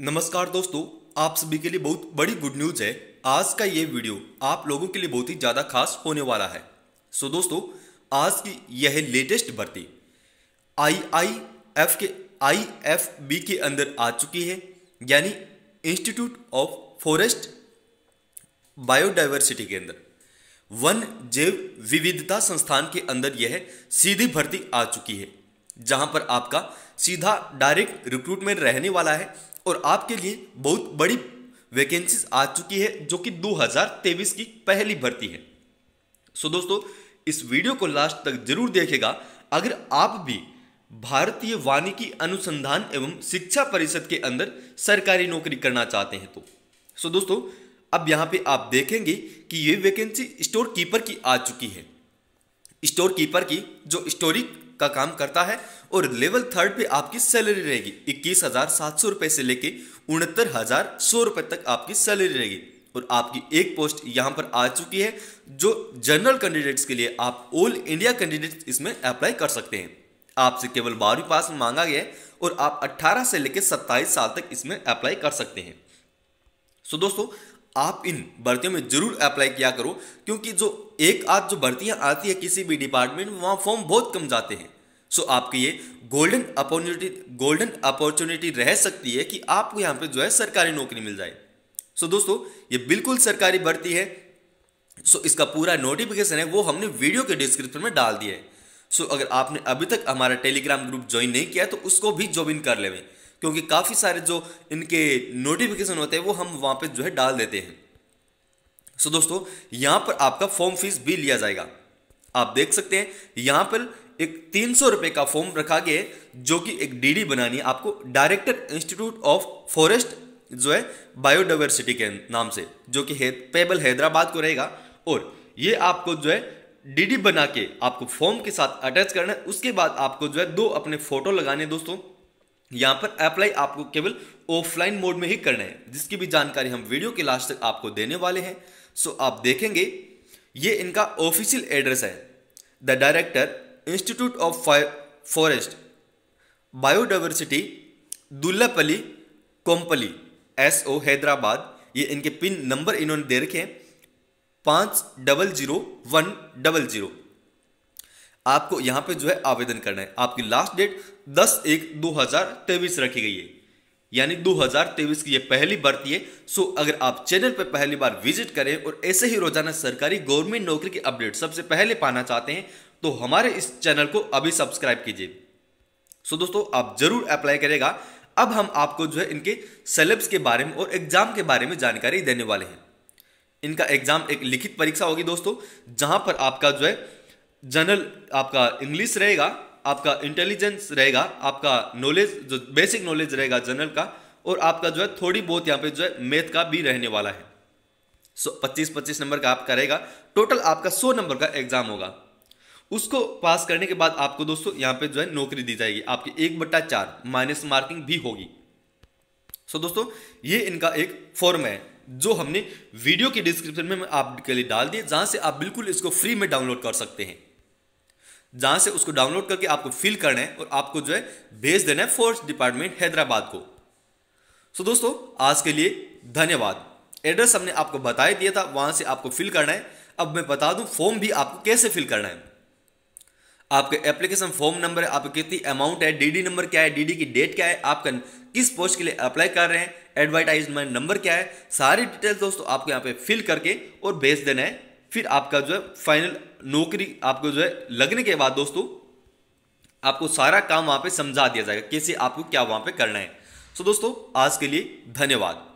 नमस्कार दोस्तों आप सभी के लिए बहुत बड़ी गुड न्यूज है आज का ये वीडियो आप लोगों के लिए बहुत ही ज़्यादा खास होने वाला है सो दोस्तों आज की यह लेटेस्ट भर्ती आई आई एफ के आई एफ बी के अंदर आ चुकी है यानी इंस्टीट्यूट ऑफ फॉरेस्ट बायोडाइवर्सिटी के अंदर वन जैव विविधता संस्थान के अंदर यह सीधी भर्ती आ चुकी है जहां पर आपका सीधा डायरेक्ट रिक्रूटमेंट रहने वाला है और आपके लिए बहुत बड़ी वैकेंसीज आ चुकी है जो कि 2023 की पहली भर्ती है सो दोस्तों इस वीडियो को लास्ट तक जरूर देखेगा अगर आप भी भारतीय वानिकी अनुसंधान एवं शिक्षा परिषद के अंदर सरकारी नौकरी करना चाहते हैं तो सो दोस्तों अब यहाँ पे आप देखेंगे कि ये वैकेंसी स्टोर कीपर की आ चुकी है स्टोर कीपर की जो स्टोरी का काम करता है और लेवल थर्ड पे आपकी सैलरी रहेगी इक्कीस हज़ार सात सौ रुपए से लेके उनहत्तर हज़ार सौ रुपए तक आपकी सैलरी रहेगी और आपकी एक पोस्ट यहां पर आ चुकी है जो जनरल कैंडिडेट्स के लिए आप ऑल इंडिया कैंडिडेट इसमें अप्लाई कर सकते हैं आपसे केवल बारहवीं पास मांगा गया है और आप 18 से लेकर 27 साल तक इसमें अप्लाई कर सकते हैं सो दोस्तों आप इन भर्तियों में जरूर अप्लाई किया करो क्योंकि जो एक आध जो भर्तियां आती है किसी भी डिपार्टमेंट में वहां फॉर्म बहुत कम जाते हैं सो आपकी ये गोल्डन अपॉर्चुनिटी गोल्डन अपॉर्चुनिटी रह सकती है कि आपको यहां पे जो है सरकारी नौकरी मिल जाए सो दोस्तों ये बिल्कुल सरकारी भर्ती है सो इसका पूरा नोटिफिकेशन है वो हमने वीडियो के डिस्क्रिप्शन में डाल दिया है सो अगर आपने अभी तक हमारा टेलीग्राम ग्रुप ज्वाइन नहीं किया तो उसको भी ज्वाइन कर लेवें क्योंकि काफ़ी सारे जो इनके नोटिफिकेशन होते हैं वो हम वहाँ पे जो है डाल देते हैं सो दोस्तों यहाँ पर आपका फॉर्म फीस भी लिया जाएगा आप देख सकते हैं यहाँ पर एक तीन सौ रुपये का फॉर्म रखा गया है जो कि एक डीडी बनानी है आपको डायरेक्टर इंस्टीट्यूट ऑफ फॉरेस्ट जो है बायोडाइवर्सिटी के नाम से जो कि है, पेबल हैदराबाद को रहेगा और ये आपको जो है डीडी बना के आपको फॉर्म के साथ अटैच करना है उसके बाद आपको जो है दो अपने फोटो लगाने दोस्तों यहाँ पर अप्लाई आपको केवल ऑफलाइन मोड में ही करना है जिसकी भी जानकारी हम वीडियो के लास्ट तक आपको देने वाले हैं सो आप देखेंगे ये इनका ऑफिशियल एड्रेस है the director Institute of Forest Biodiversity Dullapally Kompally S O Hyderabad ये इनके पिन नंबर इन्होंने दे रखे हैं पाँच double zero one double zero आपको यहाँ पे जो है आवेदन करना है आपकी लास्ट डेट 10 एक 2023 रखी गई है यानी 2023 की ये पहली भर्ती है सो अगर आप चैनल पर पहली बार विजिट करें और ऐसे ही रोजाना सरकारी गवर्नमेंट नौकरी की अपडेट सबसे पहले पाना चाहते हैं तो हमारे इस चैनल को अभी सब्सक्राइब कीजिए सो दोस्तों आप जरूर अप्लाई करेगा अब हम आपको जो है इनके सेलेब्स के बारे में और एग्जाम के बारे में जानकारी देने वाले हैं इनका एग्जाम एक लिखित परीक्षा होगी दोस्तों जहां पर आपका जो है जनरल आपका इंग्लिश रहेगा आपका इंटेलिजेंस रहेगा आपका नॉलेज जो बेसिक नॉलेज रहेगा जनरल का और आपका जो है थोड़ी बहुत यहाँ पे जो है मैथ का भी रहने वाला है सो पच्चीस पच्चीस नंबर का आपका रहेगा टोटल आपका सौ नंबर का एग्जाम होगा उसको पास करने के बाद आपको दोस्तों यहाँ पे जो है नौकरी दी जाएगी आपकी एक बट्टा चार माइनस मार्किंग भी होगी सो दोस्तों ये इनका एक फॉर्म है जो हमने वीडियो के डिस्क्रिप्शन में आपके लिए डाल दिए जहां से आप बिल्कुल इसको फ्री में डाउनलोड कर सकते हैं जहां से उसको डाउनलोड करके आपको फिल करना है और आपको जो है भेज देना है फोर्स डिपार्टमेंट हैदराबाद को सो so दोस्तों आज के लिए धन्यवाद एड्रेस हमने आपको बता दिया था वहां से आपको फिल करना है अब मैं बता दूं फॉर्म भी आपको कैसे फिल करना है आपके एप्लीकेशन फॉर्म नंबर है आपकी कितनी अमाउंट है डीडी नंबर क्या है डीडी की डेट क्या है आपका किस पोस्ट के लिए अप्लाई कर रहे हैं एडवर्टाइजमेंट नंबर क्या है सारी डिटेल्स दोस्तों आपको यहाँ पे फिल करके और भेज देना है फिर आपका जो है फाइनल नौकरी आपको जो है लगने के बाद दोस्तों आपको सारा काम वहां पे समझा दिया जाएगा कैसे आपको क्या वहां पे करना है सो so दोस्तों आज के लिए धन्यवाद